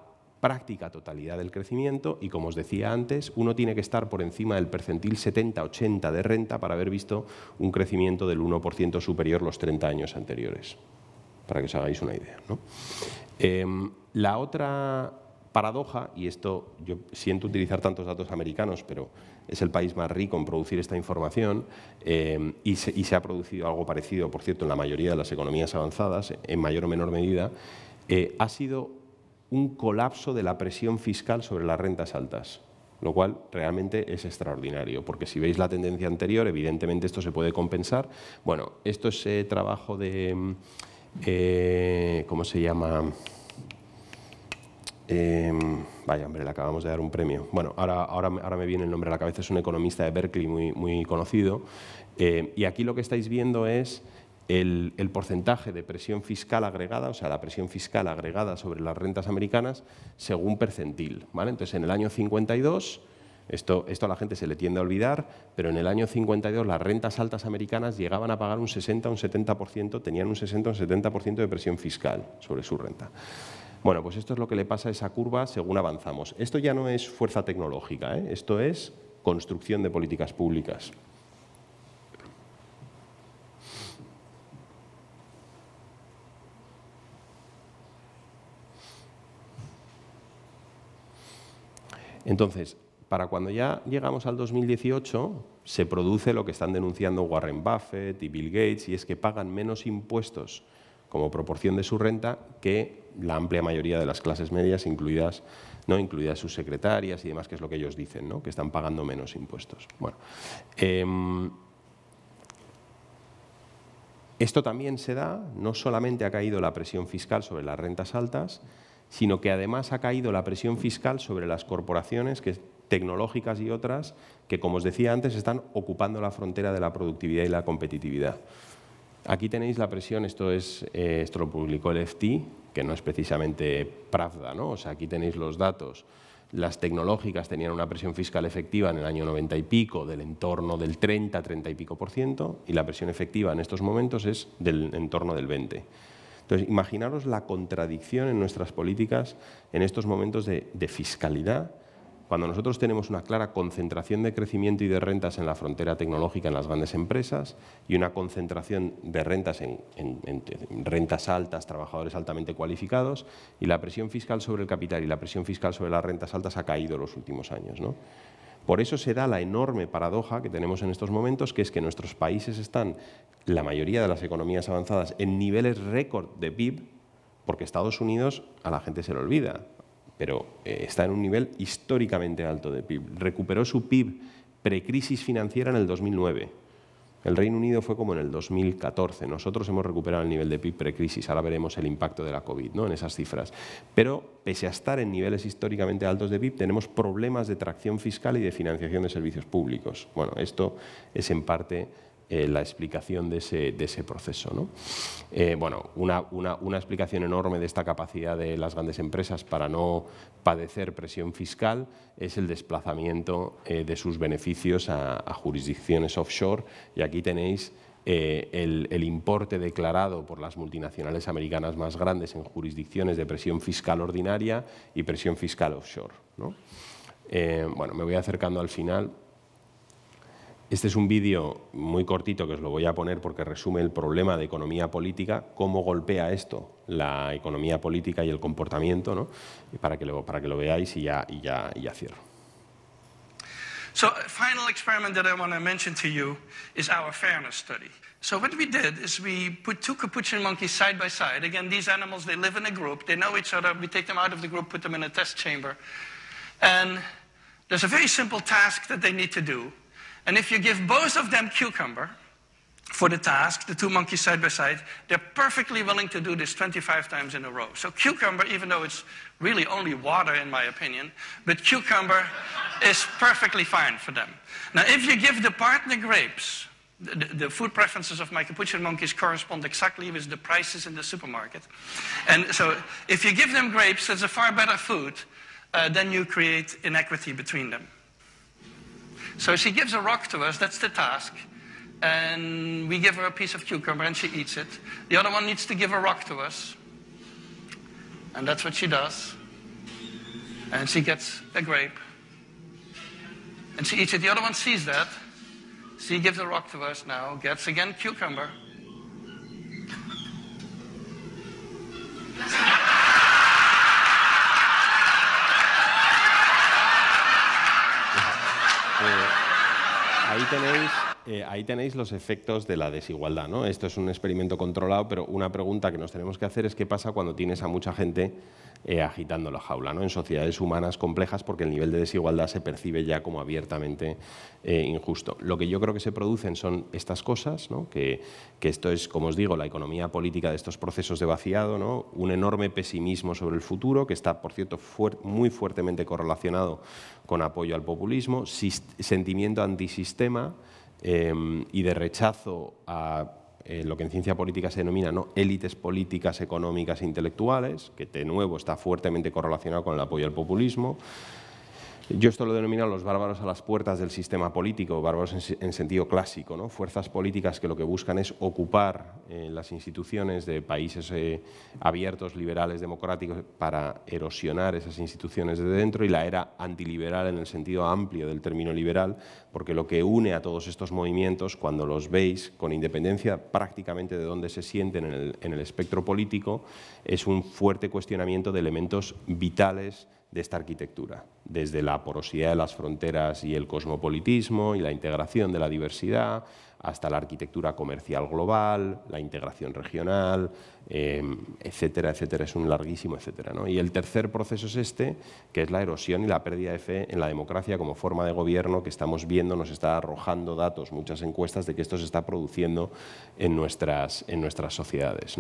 práctica totalidad del crecimiento y, como os decía antes, uno tiene que estar por encima del percentil 70-80 de renta para haber visto un crecimiento del 1% superior los 30 años anteriores, para que os hagáis una idea. Em, la otra paradoja, y esto yo siento utilizar tantos datos americanos, pero es el país más rico en producir esta información em, y, se, ha producido algo parecido, por cierto, en la mayoría de las economías avanzadas, en mayor o menor medida, eh, ha sido un colapso de la presión fiscal sobre las rentas altas, lo cual realmente es extraordinario, porque si veis la tendencia anterior, evidentemente esto se puede compensar. Bueno, esto es eh, trabajo de, mm, eh, ¿cómo se llama? Em, vaya, hombre, le acabamos de dar un premio. Bueno, ahora, ahora, ahora, me viene el nombre a la cabeza, es un economista de Berkeley muy, muy conocido. Eh, y aquí lo que estáis viendo es el, porcentaje de presión fiscal agregada, o sea, la presión fiscal agregada sobre las rentas americanas según percentil. ¿vale? Entonces, en el año 52, esto, esto a la gente se le tiende a olvidar, pero en el año 52 las rentas altas americanas llegaban a pagar un 60 un 70%, tenían un 60 un 70% de presión fiscal sobre su renta. Bueno, pues esto es lo que le pasa a esa curva según avanzamos. Esto ya no es fuerza tecnológica, ¿eh? esto es construcción de políticas públicas. Entonces, para cuando ya llegamos al 2018, se produce lo que están denunciando Warren Buffett y Bill Gates, y es que pagan menos impuestos como proporción de su renta que la amplia mayoría de las clases medias, incluidas, ¿no? incluidas sus secretarias y demás, que es lo que ellos dicen, ¿no? que están pagando menos impuestos. Bueno, em, esto también se da, no solamente ha caído la presión fiscal sobre las rentas altas, sino que además ha caído la presión fiscal sobre las corporaciones que, tecnológicas y otras que, como os decía antes, están ocupando la frontera de la productividad y la competitividad. Aquí tenéis la presión, esto, es, eh, lo publicó el FT, que no es precisamente Pravda, o sea, aquí tenéis los datos. Las tecnológicas tenían una presión fiscal efectiva en el año 90 y pico del entorno del 30, 30 y pico por ciento, y la presión efectiva en estos momentos es del entorno del 20. Entonces, imaginaros la contradicción en nuestras políticas en estos momentos de, fiscalidad, cuando nosotros tenemos una clara concentración de crecimiento y de rentas en la frontera tecnológica en las grandes empresas y una concentración de rentas en, rentas altas, trabajadores altamente cualificados, y la presión fiscal sobre el capital y la presión fiscal sobre las rentas altas ha caído en los últimos años. Por eso se da la enorme paradoja que tenemos en estos momentos, que es que nuestros países están, la mayoría de las economías avanzadas, en niveles récord de PIB, porque Estados Unidos a la gente se le olvida, pero eh, está en un nivel históricamente alto de PIB. Recuperó su PIB precrisis financiera en el 2009 el Reino Unido fue como en el 2014. Nosotros hemos recuperado el nivel de PIB precrisis. Ahora veremos el impacto de la COVID ¿no? en esas cifras. Pero pese a estar en niveles históricamente altos de PIB, tenemos problemas de tracción fiscal y de financiación de servicios públicos. Bueno, esto es en parte eh, la explicación de ese, proceso. Eh, bueno, una, explicación enorme de esta capacidad de las grandes empresas para no padecer presión fiscal es el desplazamiento eh, de sus beneficios a, jurisdicciones offshore y aquí tenéis el, importe declarado por las multinacionales americanas más grandes en jurisdicciones de presión fiscal ordinaria y presión fiscal offshore. bueno, me voy acercando al final. Este es un vídeo muy cortito que os lo voy a poner porque resume el problema de economía política, cómo golpea esto la economía política y el comportamiento, ¿no? para, que lo, para que lo veáis y ya, y ya, y cierro. So final experiment that I want to mention to you is our fairness study. So what we did is we put two capuchin monkeys side by side. Again, these animals, they live in a group. They know each other. We take them out of the group, put them in a test chamber. And there's a very simple task that they need to do. And if you give both of them cucumber for the task, the two monkeys side by side, they're perfectly willing to do this 25 times in a row. So cucumber, even though it's really only water in my opinion, but cucumber is perfectly fine for them. Now, if you give the partner grapes, the, food preferences of my capuchin monkeys correspond exactly with the prices in the supermarket. And so if you give them grapes, that's a far better food, uh, then you create inequity between them. So she gives a rock to us, that's the task. And we give her a piece of cucumber and she eats it. The other one needs to give a rock to us. And that's what she does. And she gets a grape. And she eats it. The other one sees that. She gives a rock to us now, gets again cucumber. Eh, ahí tenéis, los efectos de la desigualdad. ¿no? Esto es un experimento controlado, pero una pregunta que nos tenemos que hacer es qué pasa cuando tienes a mucha gente eh, agitando la jaula, ¿no? en sociedades humanas complejas porque el nivel de desigualdad se percibe ya como abiertamente eh, injusto. Lo que yo creo que se producen son estas cosas, que, esto es, como os digo, la economía política de estos procesos de vaciado, ¿no? un enorme pesimismo sobre el futuro, que está, por cierto, muy fuertemente correlacionado con apoyo al populismo, sentimiento antisistema em, y de rechazo a eh, lo que en ciencia política se denomina ¿no? élites políticas, económicas e intelectuales, que de nuevo está fuertemente correlacionado con el apoyo al populismo, yo esto lo denominan los bárbaros a las puertas del sistema político, bárbaros en, sentido clásico, ¿no? fuerzas políticas que lo que buscan es ocupar eh, las instituciones de países eh, abiertos, liberales, democráticos, para erosionar esas instituciones de dentro y la era antiliberal en el sentido amplio del término liberal, porque lo que une a todos estos movimientos, cuando los veis, con independencia prácticamente de dónde se sienten en el espectro político, es un fuerte cuestionamiento de elementos vitales de esta arquitectura, desde la porosidad de las fronteras y el cosmopolitismo y la integración de la diversidad, hasta la arquitectura comercial global, la integración regional, eh, etcétera, etcétera. Es un larguísimo etcétera. ¿no? Y el tercer proceso es este, que es la erosión y la pérdida de fe en la democracia como forma de gobierno que estamos viendo, nos está arrojando datos, muchas encuestas, de que esto se está produciendo en nuestras, en nuestras sociedades.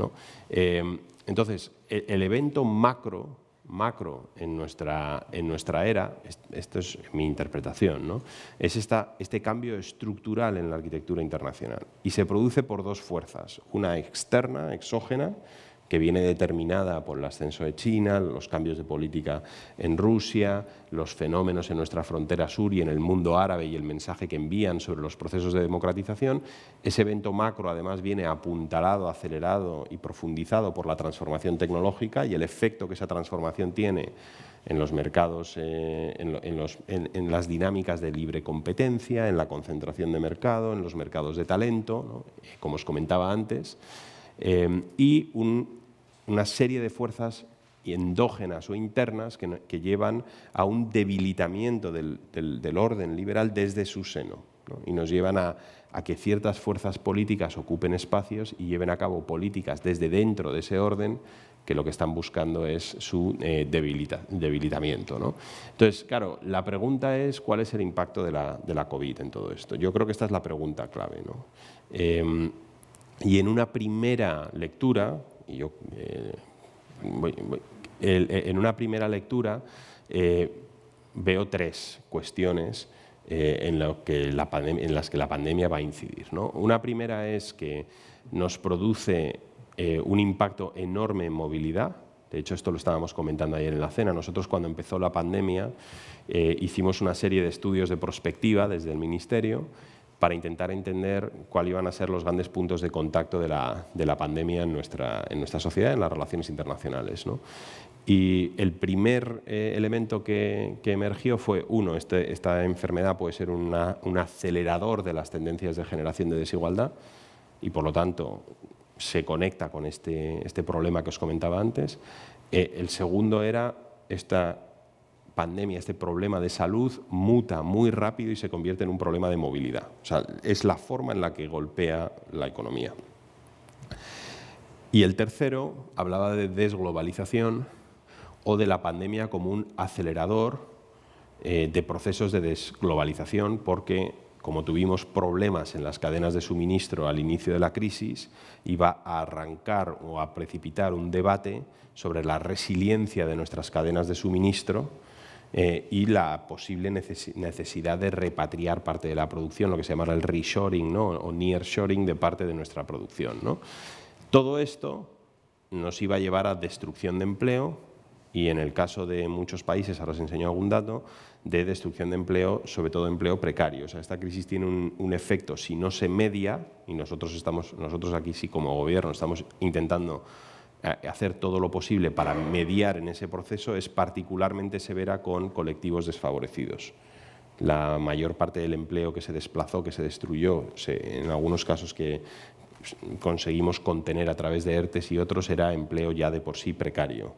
Eh, entonces, e-, el evento macro macro en nuestra, era, esto es mi interpretación, ¿no? es este cambio estructural en la arquitectura internacional. Y se produce por dos fuerzas, una externa, exógena, que viene determinada por el ascenso de China, los cambios de política en Rusia, los fenómenos en nuestra frontera sur y en el mundo árabe y el mensaje que envían sobre los procesos de democratización. Ese evento macro además viene apuntalado, acelerado y profundizado por la transformación tecnológica y el efecto que esa transformación tiene en los mercados, eh, en, las dinámicas de libre competencia, en la concentración de mercado, en los mercados de talento, eh, como os comentaba antes, eh, y un una serie de fuerzas endógenas o internas que, llevan a un debilitamiento del, orden liberal desde su seno y nos llevan a, que ciertas fuerzas políticas ocupen espacios y lleven a cabo políticas desde dentro de ese orden que lo que están buscando es su eh, debilitamiento. Entonces, claro, la pregunta es cuál es el impacto de la, COVID en todo esto. Yo creo que esta es la pregunta clave. Em, y en una primera lectura, y yo eh, eh, en una primera lectura eh, veo tres cuestiones en, las que la pandemia va a incidir. ¿no? Una primera es que nos produce un impacto enorme en movilidad. De hecho, esto lo estábamos comentando ayer en la cena. Nosotros cuando empezó la pandemia hicimos una serie de estudios de prospectiva desde el Ministerio para intentar entender cuáles iban a ser los grandes puntos de contacto de la, de la pandemia en nuestra, en nuestra sociedad, en las relaciones internacionales. ¿no? Y el primer eh, elemento que, que, emergió fue, uno, este, esta enfermedad puede ser un acelerador de las tendencias de generación de desigualdad y, por lo tanto, se conecta con este, este problema que os comentaba antes. Eh, el segundo era esta pandemia, este problema de salud, muta muy rápido y se convierte en un problema de movilidad. O sea, es la forma en la que golpea la economía. Y el tercero hablaba de desglobalización o de la pandemia como un acelerador eh, de procesos de desglobalización, porque como tuvimos problemas en las cadenas de suministro al inicio de la crisis, iba a arrancar o a precipitar un debate sobre la resiliencia de nuestras cadenas de suministro eh, y la posible necesidad de repatriar parte de la producción, lo que se llama el reshoring ¿no? o nearshoring de parte de nuestra producción. Todo esto nos iba a llevar a destrucción de empleo y en el caso de muchos países, ahora os enseño algún dato, de destrucción de empleo, sobre todo empleo precario. sea, esta crisis tiene un, un efecto, si no se media, y nosotros, estamos, nosotros aquí sí como gobierno estamos intentando hacer todo lo posible para mediar en ese proceso es particularmente severa con colectivos desfavorecidos. La mayor parte del empleo que se desplazó, que se destruyó, en algunos casos que conseguimos contener a través de ERTES y otros, era empleo ya de por sí precario.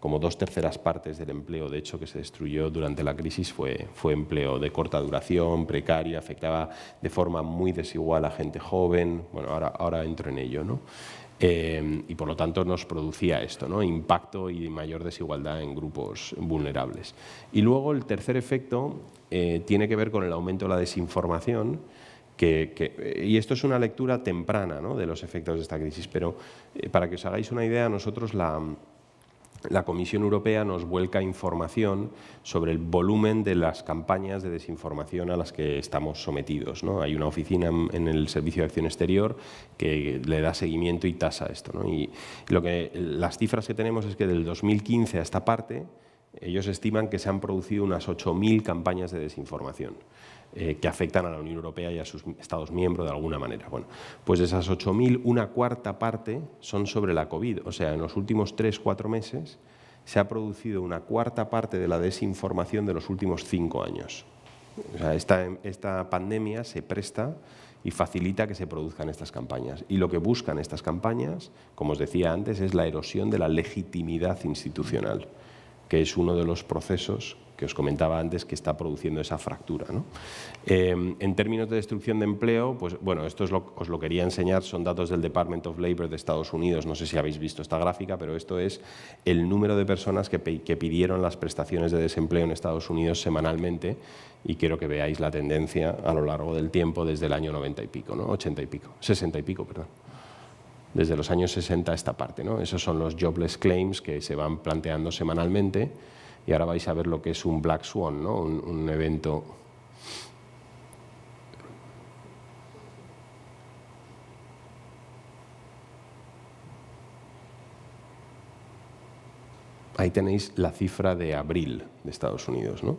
Como dos terceras partes del empleo, de hecho, que se destruyó durante la crisis fue, fue empleo de corta duración, precario, afectaba de forma muy desigual a gente joven. Bueno, ahora, ahora entro en ello. ¿no? Em, y por lo tanto nos producía esto, ¿no? impacto y mayor desigualdad en grupos vulnerables. Y luego el tercer efecto eh, tiene que ver con el aumento de la desinformación, que, y esto es una lectura temprana de los efectos de esta crisis, pero eh, para que os hagáis una idea, nosotros la, la Comisión Europea nos vuelca información sobre el volumen de las campañas de desinformación a las que estamos sometidos. Hay una oficina en el Servicio de Acción Exterior que le da seguimiento y tasa esto. Y lo que, las cifras que tenemos es que del 2015 a esta parte, ellos estiman que se han producido unas 8.000 campañas de desinformación. Eh, que afectan a la Unión Europea y a sus Estados miembros de alguna manera. Bueno, pues de esas 8.000, una cuarta parte son sobre la COVID. O sea, en los últimos 3-4 meses se ha producido una cuarta parte de la desinformación de los últimos 5 años. O sea, esta, esta pandemia se presta y facilita que se produzcan estas campañas. Y lo que buscan estas campañas, como os decía antes, es la erosión de la legitimidad institucional, que es uno de los procesos que os comentaba antes que está produciendo esa fractura. ¿no? Em, en términos de destrucción de empleo, pues bueno, esto es lo, os lo quería enseñar, son datos del Department of Labor de Estados Unidos, no sé si habéis visto esta gráfica, pero esto es el número de personas que, que pidieron las prestaciones de desempleo en Estados Unidos semanalmente y quiero que veáis la tendencia a lo largo del tiempo desde el año 90 y pico, ¿no? 80 y pico, 60 y pico, perdón desde los años 60 a esta parte. ¿no? Esos son los jobless claims que se van planteando semanalmente y ahora vais a ver lo que es un Black Swan, ¿no? un, evento ahí tenéis la cifra de abril de Estados Unidos. ¿no? O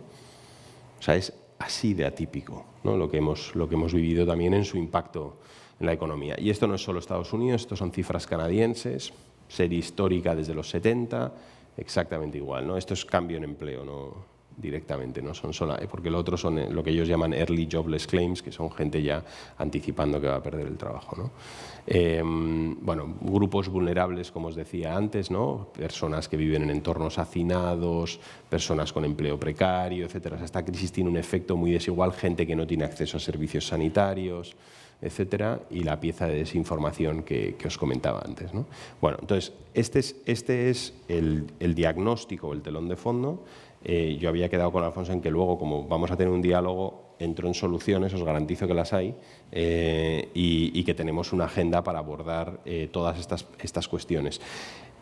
sea, es así de atípico ¿no? lo, que hemos, lo que hemos vivido también en su impacto en la economía. Y esto no es solo Estados Unidos, esto son cifras canadienses, serie histórica desde los 70, exactamente igual. ¿no? Esto es cambio en empleo, no, directamente, no son sola, porque lo otro son eh, lo que ellos llaman early jobless claims, que son gente ya anticipando que va a perder el trabajo. ¿no? Em, bueno, grupos vulnerables, como os decía antes, ¿no? personas que viven en entornos hacinados, personas con empleo precario, etc. esta crisis tiene un efecto muy desigual, gente que no tiene acceso a servicios sanitarios etcétera, y la pieza de desinformación que, os comentaba antes. Bueno, entonces, este es, este es el, diagnóstico, el telón de fondo. Eh, yo había quedado con Alfonso en que luego, como vamos a tener un diálogo, entro en soluciones, os garantizo que las hay, eh, y, que tenemos una agenda para abordar eh, todas estas, estas cuestiones.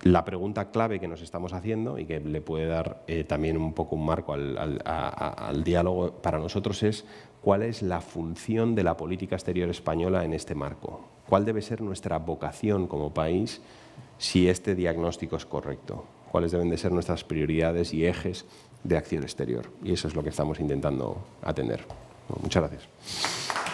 La pregunta clave que nos estamos haciendo y que le puede dar también un poco un marco al diálogo para nosotros es cuál es la función de la política exterior española en este marco, cuál debe ser nuestra vocación como país si este diagnóstico es correcto, cuáles deben de ser nuestras prioridades y ejes de acción exterior. Y eso es lo que estamos intentando atender. muchas gracias.